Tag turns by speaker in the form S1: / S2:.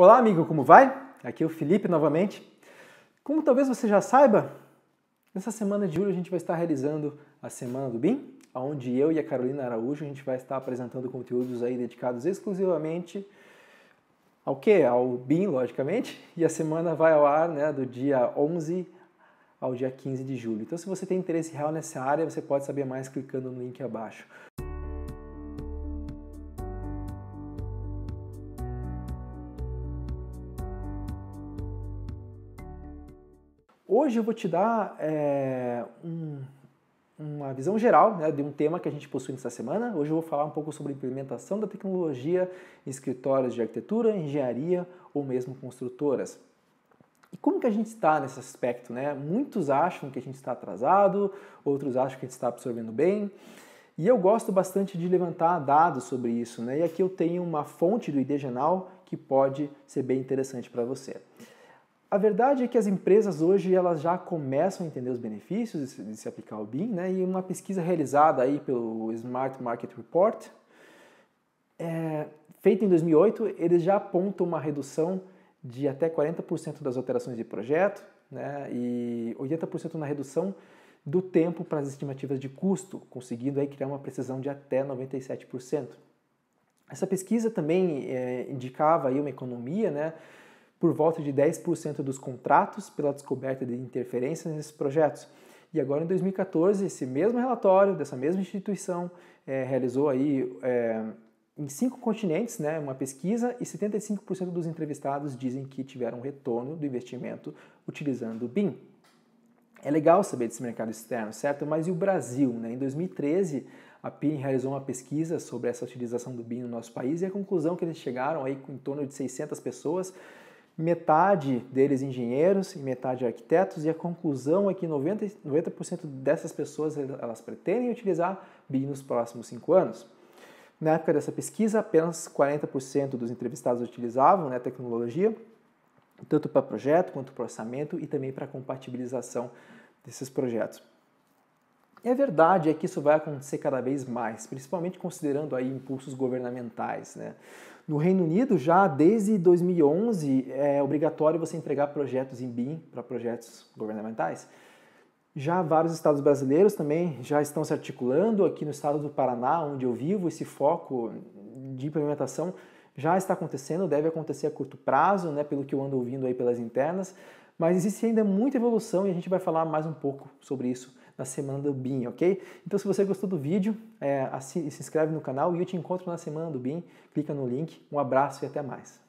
S1: Olá, amigo, como vai? Aqui é o Felipe novamente. Como talvez você já saiba, nessa semana de julho a gente vai estar realizando a Semana do BIM, onde eu e a Carolina Araújo a gente vai estar apresentando conteúdos aí dedicados exclusivamente ao que? Ao BIM, logicamente, e a semana vai ao ar né, do dia 11 ao dia 15 de julho. Então, se você tem interesse real nessa área, você pode saber mais clicando no link abaixo. Hoje eu vou te dar é, um, uma visão geral né, de um tema que a gente possui nessa semana. Hoje eu vou falar um pouco sobre a implementação da tecnologia em escritórios de arquitetura, engenharia ou mesmo construtoras. E como que a gente está nesse aspecto? Né? Muitos acham que a gente está atrasado, outros acham que a gente está absorvendo bem. E eu gosto bastante de levantar dados sobre isso. Né? E aqui eu tenho uma fonte do Genal que pode ser bem interessante para você. A verdade é que as empresas hoje elas já começam a entender os benefícios de se aplicar o BIM, né? E uma pesquisa realizada aí pelo Smart Market Report, é, feita em 2008, eles já apontam uma redução de até 40% das alterações de projeto, né? E 80% na redução do tempo para as estimativas de custo, conseguindo aí criar uma precisão de até 97%. Essa pesquisa também é, indicava aí uma economia, né? por volta de 10% dos contratos pela descoberta de interferências nesses projetos. E agora em 2014, esse mesmo relatório dessa mesma instituição é, realizou aí é, em cinco continentes né, uma pesquisa e 75% dos entrevistados dizem que tiveram retorno do investimento utilizando o BIM. É legal saber desse mercado externo, certo? Mas e o Brasil? Né? Em 2013, a PIN realizou uma pesquisa sobre essa utilização do BIM no nosso país e a conclusão é que eles chegaram aí com em torno de 600 pessoas metade deles engenheiros e metade arquitetos, e a conclusão é que 90%, 90 dessas pessoas elas pretendem utilizar BIM nos próximos cinco anos. Na época dessa pesquisa, apenas 40% dos entrevistados utilizavam né, a tecnologia, tanto para projeto quanto para orçamento e também para compatibilização desses projetos. É verdade é que isso vai acontecer cada vez mais, principalmente considerando aí impulsos governamentais, né? No Reino Unido, já desde 2011, é obrigatório você entregar projetos em BIM para projetos governamentais. Já vários estados brasileiros também já estão se articulando. Aqui no estado do Paraná, onde eu vivo, esse foco de implementação já está acontecendo, deve acontecer a curto prazo, né, pelo que eu ando ouvindo aí pelas internas. Mas existe ainda muita evolução e a gente vai falar mais um pouco sobre isso na semana do BIM, ok? Então, se você gostou do vídeo, é, se inscreve no canal e eu te encontro na semana do BIM. Clica no link. Um abraço e até mais.